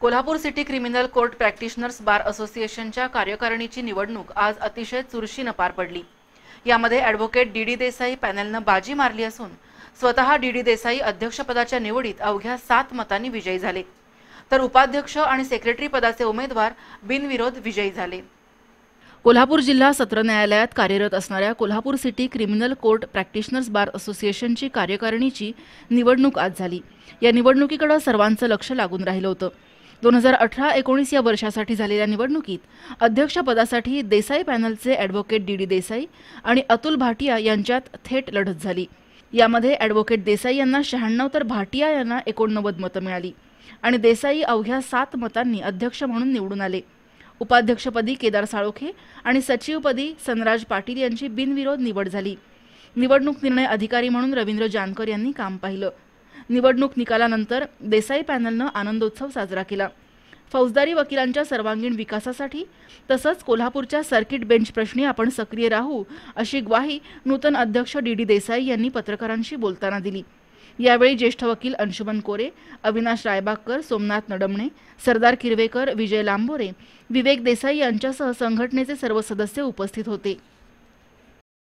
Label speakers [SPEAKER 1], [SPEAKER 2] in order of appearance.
[SPEAKER 1] Kolhapur city criminal court practitioners bar असोसिएशनच्या कार्यकारिणीची निवडणूक आज अतिशय चुरशीनं पार पडली यामध्ये ॲडव्होकेट डी डी देसाई पॅनलनं बाजी मारली असून स्वतः डी डी देसाई अध्यक्षपदाच्या निवडीत अवघ्या सात मतांनी विजयी झाले तर उपाध्यक्ष आणि सेक्रेटरी पदाचे उमेदवार बिनविरोध विजयी झाले कोल्हापूर जिल्हा सत्र न्यायालयात कार्यरत असणाऱ्या Kolhapur city criminal court practitioners bar असोसिएशनची कार्यकारिणीची निवडणूक आज झाली या निवडणुकीकडे सर्वांचं लक्ष लागून राहिलं होतं दोन हजार अठरा एकोणीस या वर्षासाठी झालेल्या निवडणुकीत अध्यक्षपदासाठी देसाई पॅनलचे ॲडव्होकेट डी डी देसाई आणि अतुल भाटिया यांच्यात थेट लढत झाली यामध्ये ॲडव्होकेट देसाई यांना शहाण्णव तर भाटिया यांना एकोणनव्वद मतं मिळाली आणि देसाई अवघ्या सात मतांनी अध्यक्ष म्हणून निवडून आले उपाध्यक्षपदी केदार साळोखे आणि सचिवपदी सनराज पाटील यांची बिनविरोध निवड झाली निवडणूक निर्णय अधिकारी म्हणून रवींद्र जानकर यांनी काम पाहिलं निवडणूक निकालानंतर देसाई पॅनलनं आनंदोत्सव साजरा केला फौजदारी वकिलांच्या सर्वांगीण विकासासाठी तसंच कोल्हापूरच्या सर्किट बेंच प्रश्नी आपण सक्रिय राहू अशी ग्वाही नूतन अध्यक्ष डी डी देसाई यांनी पत्रकारांशी बोलताना दिली यावेळी ज्येष्ठ वकील अंशुमन कोरे अविनाश रायबागकर सोमनाथ नडमणे सरदार किरवेकर विजय लांबोरे विवेक देसाई यांच्यासह संघटनेचे सर्व सदस्य उपस्थित होते